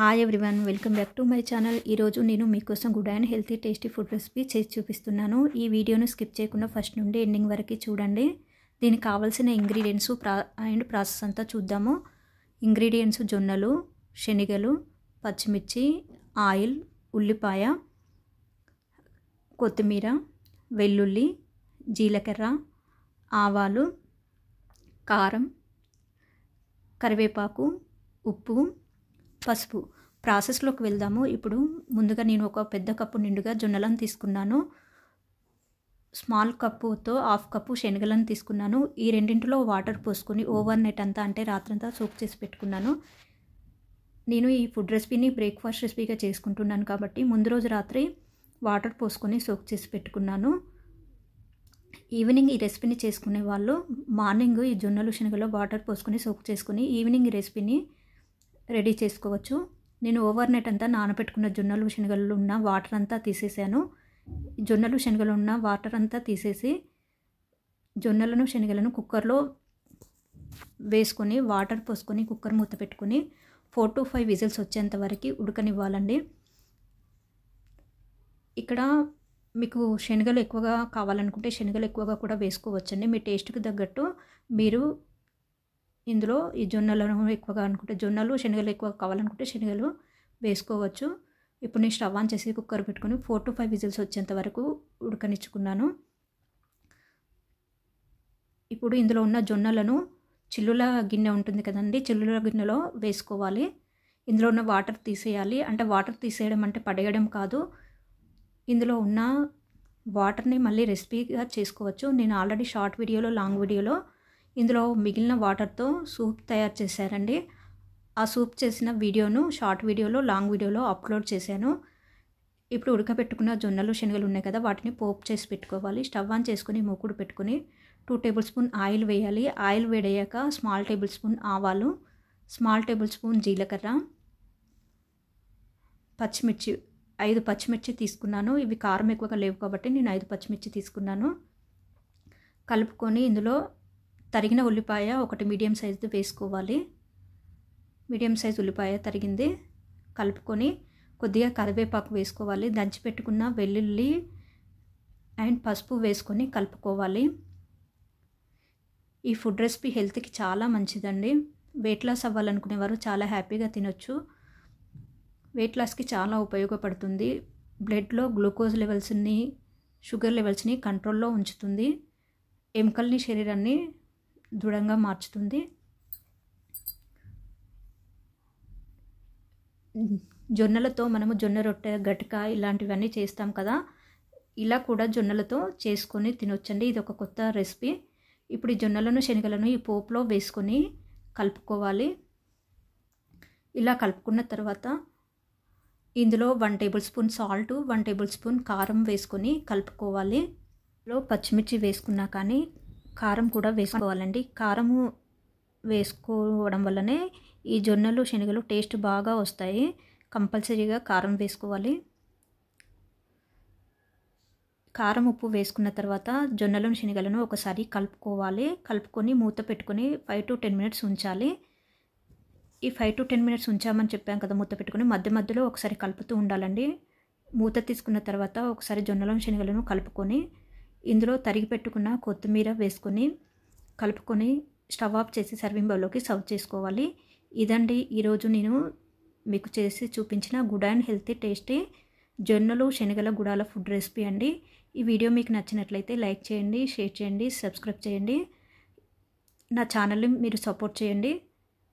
hi everyone welcome back to my channel ఈరోజు నేను మీకోసం good and healthy tasty food recipe చేసి చూపిస్తున్నాను ఈ వీడియోను స్కిప్ చేయకుండా ఫస్ట్ నుండి ఎండింగ్ వరకు చూడండి దీనికి కావాల్సిన ఇంగ్రీడియంట్స్ ప్రా అండ్ ప్రాసెస్ అంతా చూద్దాము ఇంగ్రీడియంట్స్ జొన్నలు శనగలు పచ్చిమిర్చి ఆయిల్ ఉల్లిపాయ కొత్తిమీర వెల్లుల్లి జీలకర్ర ఆవాలు కారం కరివేపాకు ఉప్పు పసుపు ప్రాసెస్లోకి వెళ్దాము ఇప్పుడు ముందుగా నేను ఒక పెద్ద కప్పు నిండుగా జొన్నలను తీసుకున్నాను స్మాల్ కప్పుతో హాఫ్ కప్పు శనగలను తీసుకున్నాను ఈ రెండింటిలో వాటర్ పోసుకొని ఓవర్ నైట్ అంతా అంటే రాత్రంతా సోక్ చేసి పెట్టుకున్నాను నేను ఈ ఫుడ్ రెసిపీని బ్రేక్ఫాస్ట్ రెసిపీగా చేసుకుంటున్నాను కాబట్టి ముందు రోజు రాత్రి వాటర్ పోసుకొని సోక్ చేసి పెట్టుకున్నాను ఈవినింగ్ ఈ రెసిపీని చేసుకునే వాళ్ళు మార్నింగ్ ఈ జొన్నలు శనగలో వాటర్ పోసుకొని సోక్ చేసుకుని ఈవినింగ్ రెసిపీని రెడీ చేసుకోవచ్చు నేను ఓవర్ నైట్ అంతా నానబెట్టుకున్న జొన్నలు శనగలు ఉన్న వాటర్ అంతా తీసేసాను జొన్నలు శనగలు ఉన్న వాటర్ అంతా తీసేసి జొన్నలను శనగలను కుక్కర్లో వేసుకొని వాటర్ పోసుకొని కుక్కర్ మూత పెట్టుకొని ఫోర్ టు ఫైవ్ విజిల్స్ వచ్చేంత వరకు ఉడకనివ్వాలండి ఇక్కడ మీకు శనగలు ఎక్కువగా కావాలనుకుంటే శనగలు ఎక్కువగా కూడా వేసుకోవచ్చండి మీ టేస్ట్కి తగ్గట్టు మీరు ఇందులో ఈ జొన్నలను ఎక్కువగా అనుకుంటే జొన్నలు శనగలు ఎక్కువ కావాలనుకుంటే శనగలు వేసుకోవచ్చు ఇప్పుడు నేను స్టవ్ ఆన్ చేసి కుక్కర్ పెట్టుకుని ఫోర్ టు ఫైవ్ విజిల్స్ వచ్చేంత వరకు ఉడకనిచ్చుకున్నాను ఇప్పుడు ఇందులో ఉన్న జొన్నలను చిల్లుల గిన్నె ఉంటుంది కదండి చిల్లుల గిన్నెలో వేసుకోవాలి ఇందులో ఉన్న వాటర్ తీసేయాలి అంటే వాటర్ తీసేయడం అంటే పడేయడం కాదు ఇందులో ఉన్న వాటర్ని మళ్ళీ రెసిపీగా చేసుకోవచ్చు నేను ఆల్రెడీ షార్ట్ వీడియోలో లాంగ్ వీడియోలో ఇందులో మిగిలిన వాటర్తో సూప్ తయారు చేశారండి ఆ సూప్ చేసిన వీడియోను షార్ట్ వీడియోలో లాంగ్ వీడియోలో అప్లోడ్ చేశాను ఇప్పుడు ఉడకబెట్టుకున్న జొన్నలు శనగలు ఉన్నాయి కదా వాటిని పోప్ చేసి పెట్టుకోవాలి స్టవ్ ఆన్ చేసుకుని మూకుడు పెట్టుకుని టూ టేబుల్ స్పూన్ ఆయిల్ వేయాలి ఆయిల్ వేడయ్యాక స్మాల్ టేబుల్ స్పూన్ ఆవాలు స్మాల్ టేబుల్ స్పూన్ జీలకర్ర పచ్చిమిర్చి ఐదు పచ్చిమిర్చి తీసుకున్నాను ఇవి కారం ఎక్కువగా లేవు కాబట్టి నేను ఐదు పచ్చిమిర్చి తీసుకున్నాను కలుపుకొని ఇందులో తరిగిన ఉల్లిపాయ ఒకటి మీడియం సైజు వేసుకోవాలి మీడియం సైజు ఉల్లిపాయ తరిగింది కలుపుకొని కొద్దిగా కరివేపాకు వేసుకోవాలి దంచిపెట్టుకున్న వెల్లుల్లి అండ్ పసుపు వేసుకొని కలుపుకోవాలి ఈ ఫుడ్ రెసిపీ హెల్త్కి చాలా మంచిదండి వెయిట్ లాస్ అవ్వాలనుకునేవారు చాలా హ్యాపీగా తినొచ్చు వెయిట్ లాస్కి చాలా ఉపయోగపడుతుంది బ్లడ్లో గ్లూకోజ్ లెవెల్స్ని షుగర్ లెవెల్స్ని కంట్రోల్లో ఉంచుతుంది ఎముకల్ని శరీరాన్ని దృఢంగా మార్చుతుంది జొన్నలతో మనము జొన్న రొట్టె గటక ఇలాంటివన్నీ చేస్తాం కదా ఇలా కూడా జొన్నలతో చేసుకొని తినొచ్చండి ఇది ఒక కొత్త రెసిపీ ఇప్పుడు ఈ జొన్నలను శనగలను ఈ పోపులో వేసుకొని కలుపుకోవాలి ఇలా కలుపుకున్న తర్వాత ఇందులో one tablespoon salt one tablespoon కారం వేసుకొని కలుపుకోవాలి లో పచ్చిమిర్చి వేసుకున్నా కానీ కారం కూడా వేసుకోవాలండి కారము వేసుకోవడం వల్లనే ఈ జొన్నలు శనగలు టేస్ట్ బాగా వస్తాయి కంపల్సరీగా కారం వేసుకోవాలి కారం ఉప్పు వేసుకున్న తర్వాత జొన్నలను శనగలను ఒకసారి కలుపుకోవాలి కలుపుకొని మూత పెట్టుకొని ఫైవ్ టు టెన్ మినిట్స్ ఉంచాలి ఈ ఫైవ్ టు టెన్ మినిట్స్ ఉంచామని చెప్పాం కదా మూత పెట్టుకుని మధ్య మధ్యలో ఒకసారి కలుపుతూ ఉండాలండి మూత తీసుకున్న తర్వాత ఒకసారి జొన్నలను శనగలను కలుపుకొని ఇందులో తరిగి పెట్టుకున్న కొత్తిమీర వేసుకొని కలుపుకొని స్టవ్ ఆఫ్ చేసి సర్వింగ్ బౌల్లోకి సర్వ్ చేసుకోవాలి ఇదండి ఈరోజు నేను మీకు చేసి చూపించిన గుడ్ అండ్ హెల్తీ టేస్టీ జొన్నలు శనగల గుడాల ఫుడ్ రెసిపీ అండి ఈ వీడియో మీకు నచ్చినట్లయితే లైక్ చేయండి షేర్ చేయండి సబ్స్క్రైబ్ చేయండి నా ఛానల్ని మీరు సపోర్ట్ చేయండి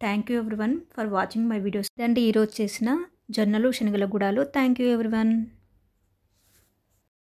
thank you everyone for watching my videos ఇదండి ఈరోజు చేసిన జొన్నలు శనగల గుడాలు థ్యాంక్ యూ ఎవ్రీవన్